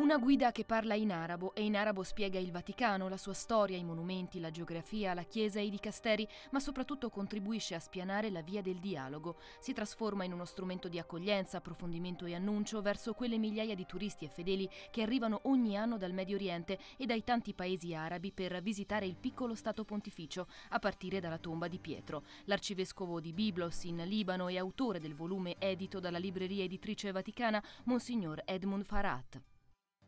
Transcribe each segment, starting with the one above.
Una guida che parla in arabo e in arabo spiega il Vaticano, la sua storia, i monumenti, la geografia, la chiesa e i dicasteri, ma soprattutto contribuisce a spianare la via del dialogo. Si trasforma in uno strumento di accoglienza, approfondimento e annuncio verso quelle migliaia di turisti e fedeli che arrivano ogni anno dal Medio Oriente e dai tanti paesi arabi per visitare il piccolo Stato pontificio, a partire dalla tomba di Pietro. L'arcivescovo di Biblos in Libano e autore del volume edito dalla libreria editrice vaticana, Monsignor Edmund Farat.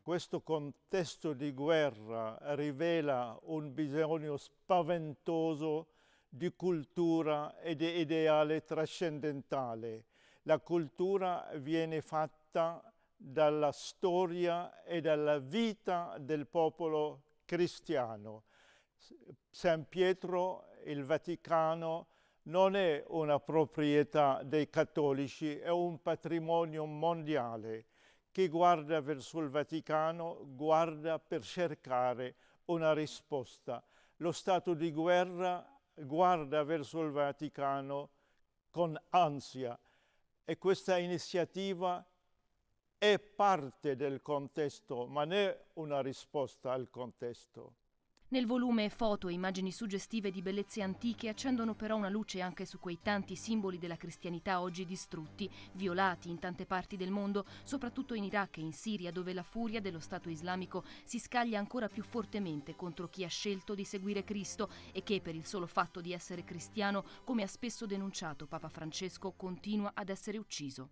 Questo contesto di guerra rivela un bisogno spaventoso di cultura e di ideale trascendentale. La cultura viene fatta dalla storia e dalla vita del popolo cristiano. San Pietro, il Vaticano, non è una proprietà dei cattolici, è un patrimonio mondiale. Chi guarda verso il Vaticano guarda per cercare una risposta. Lo stato di guerra guarda verso il Vaticano con ansia e questa iniziativa è parte del contesto, ma non è una risposta al contesto. Nel volume foto e immagini suggestive di bellezze antiche accendono però una luce anche su quei tanti simboli della cristianità oggi distrutti, violati in tante parti del mondo, soprattutto in Iraq e in Siria dove la furia dello Stato islamico si scaglia ancora più fortemente contro chi ha scelto di seguire Cristo e che per il solo fatto di essere cristiano, come ha spesso denunciato Papa Francesco, continua ad essere ucciso.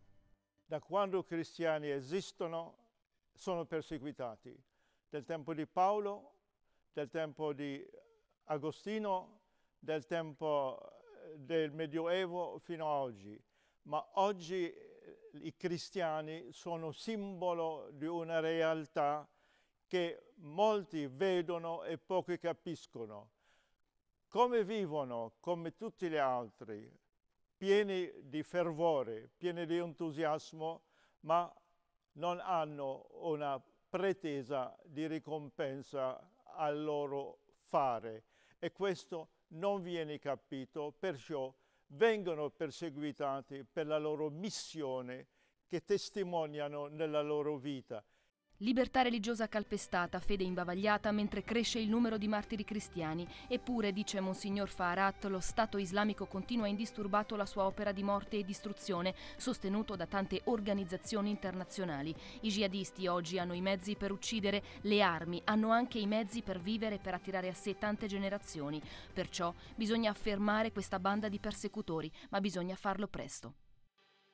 Da quando i cristiani esistono sono perseguitati. Nel tempo di Paolo del tempo di Agostino, del tempo eh, del Medioevo fino ad oggi. Ma oggi eh, i cristiani sono simbolo di una realtà che molti vedono e pochi capiscono. Come vivono, come tutti gli altri, pieni di fervore, pieni di entusiasmo, ma non hanno una pretesa di ricompensa al loro fare e questo non viene capito, perciò vengono perseguitati per la loro missione che testimoniano nella loro vita. Libertà religiosa calpestata, fede imbavagliata, mentre cresce il numero di martiri cristiani. Eppure, dice Monsignor Farat, lo Stato islamico continua indisturbato la sua opera di morte e distruzione, sostenuto da tante organizzazioni internazionali. I jihadisti oggi hanno i mezzi per uccidere, le armi, hanno anche i mezzi per vivere e per attirare a sé tante generazioni. Perciò bisogna fermare questa banda di persecutori, ma bisogna farlo presto.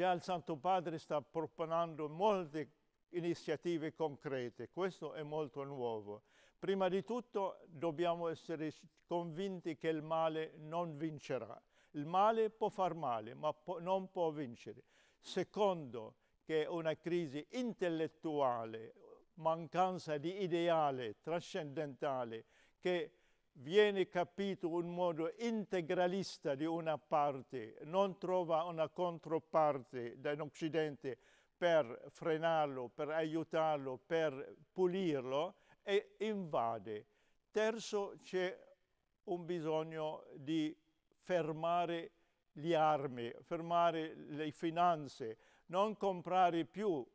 Il Santo Padre sta proponendo molte iniziative concrete. Questo è molto nuovo. Prima di tutto dobbiamo essere convinti che il male non vincerà. Il male può far male, ma po non può vincere. Secondo, che una crisi intellettuale, mancanza di ideale trascendentale, che viene capito in modo integralista di una parte, non trova una controparte occidente per frenarlo, per aiutarlo, per pulirlo e invade. Terzo, c'è un bisogno di fermare le armi, fermare le finanze, non comprare più